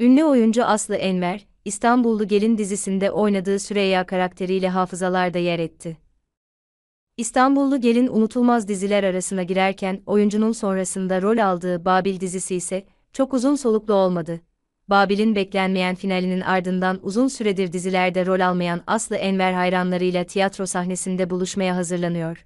Ünlü oyuncu Aslı Enver, İstanbullu Gelin dizisinde oynadığı Süreyya karakteriyle hafızalarda yer etti. İstanbullu Gelin unutulmaz diziler arasına girerken oyuncunun sonrasında rol aldığı Babil dizisi ise çok uzun soluklu olmadı. Babil'in beklenmeyen finalinin ardından uzun süredir dizilerde rol almayan Aslı Enver hayranlarıyla tiyatro sahnesinde buluşmaya hazırlanıyor.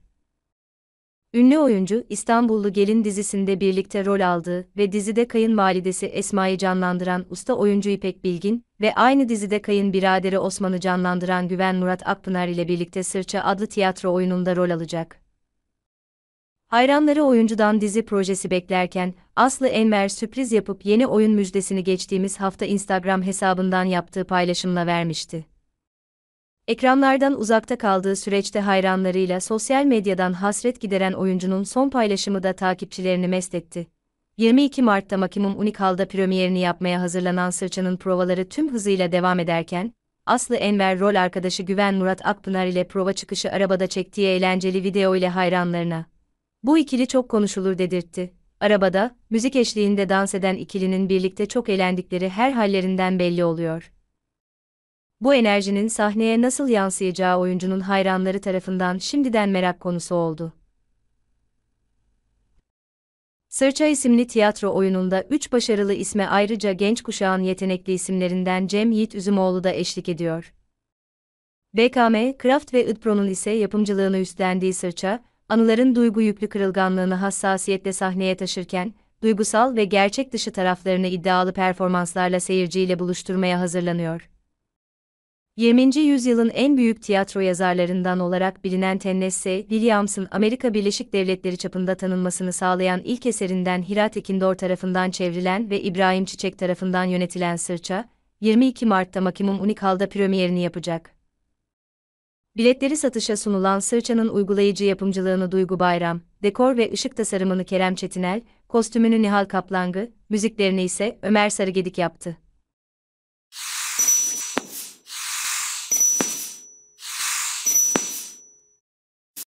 Ünlü oyuncu İstanbullu Gelin dizisinde birlikte rol aldığı ve dizide kayınvalidesi Esma'yı canlandıran usta oyuncu İpek Bilgin ve aynı dizide kayınbiraderi Osman'ı canlandıran Güven Murat Akpınar ile birlikte Sırça adlı tiyatro oyununda rol alacak. Hayranları oyuncudan dizi projesi beklerken, Aslı Enver sürpriz yapıp yeni oyun müjdesini geçtiğimiz hafta Instagram hesabından yaptığı paylaşımla vermişti. Ekranlardan uzakta kaldığı süreçte hayranlarıyla sosyal medyadan hasret gideren oyuncunun son paylaşımı da takipçilerini mest etti. 22 Mart'ta Makimum Unikal'da premierini yapmaya hazırlanan Sırça'nın provaları tüm hızıyla devam ederken, Aslı Enver rol arkadaşı Güven Murat Akpınar ile prova çıkışı arabada çektiği eğlenceli video ile hayranlarına. Bu ikili çok konuşulur dedirtti. Arabada, müzik eşliğinde dans eden ikilinin birlikte çok eğlendikleri her hallerinden belli oluyor. Bu enerjinin sahneye nasıl yansıyacağı oyuncunun hayranları tarafından şimdiden merak konusu oldu. Sırça isimli tiyatro oyununda üç başarılı isme ayrıca genç kuşağın yetenekli isimlerinden Cem Yiğit Üzümoğlu da eşlik ediyor. BKM, Kraft ve Idpro'nun ise yapımcılığını üstlendiği Sırça, anıların duygu yüklü kırılganlığını hassasiyetle sahneye taşırken, duygusal ve gerçek dışı taraflarını iddialı performanslarla seyirciyle buluşturmaya hazırlanıyor. 20. yüzyılın en büyük tiyatro yazarlarından olarak bilinen Tennessee Williams'ın Amerika Birleşik Devletleri çapında tanınmasını sağlayan ilk eserinden Hirat Ekindor tarafından çevrilen ve İbrahim Çiçek tarafından yönetilen Sırça, 22 Mart'ta Makimum Unikal'da premierini yapacak. Biletleri satışa sunulan Sırça'nın uygulayıcı yapımcılığını Duygu Bayram, dekor ve ışık tasarımını Kerem Çetinel, kostümünü Nihal Kaplangı, müziklerini ise Ömer Sarıgedik yaptı.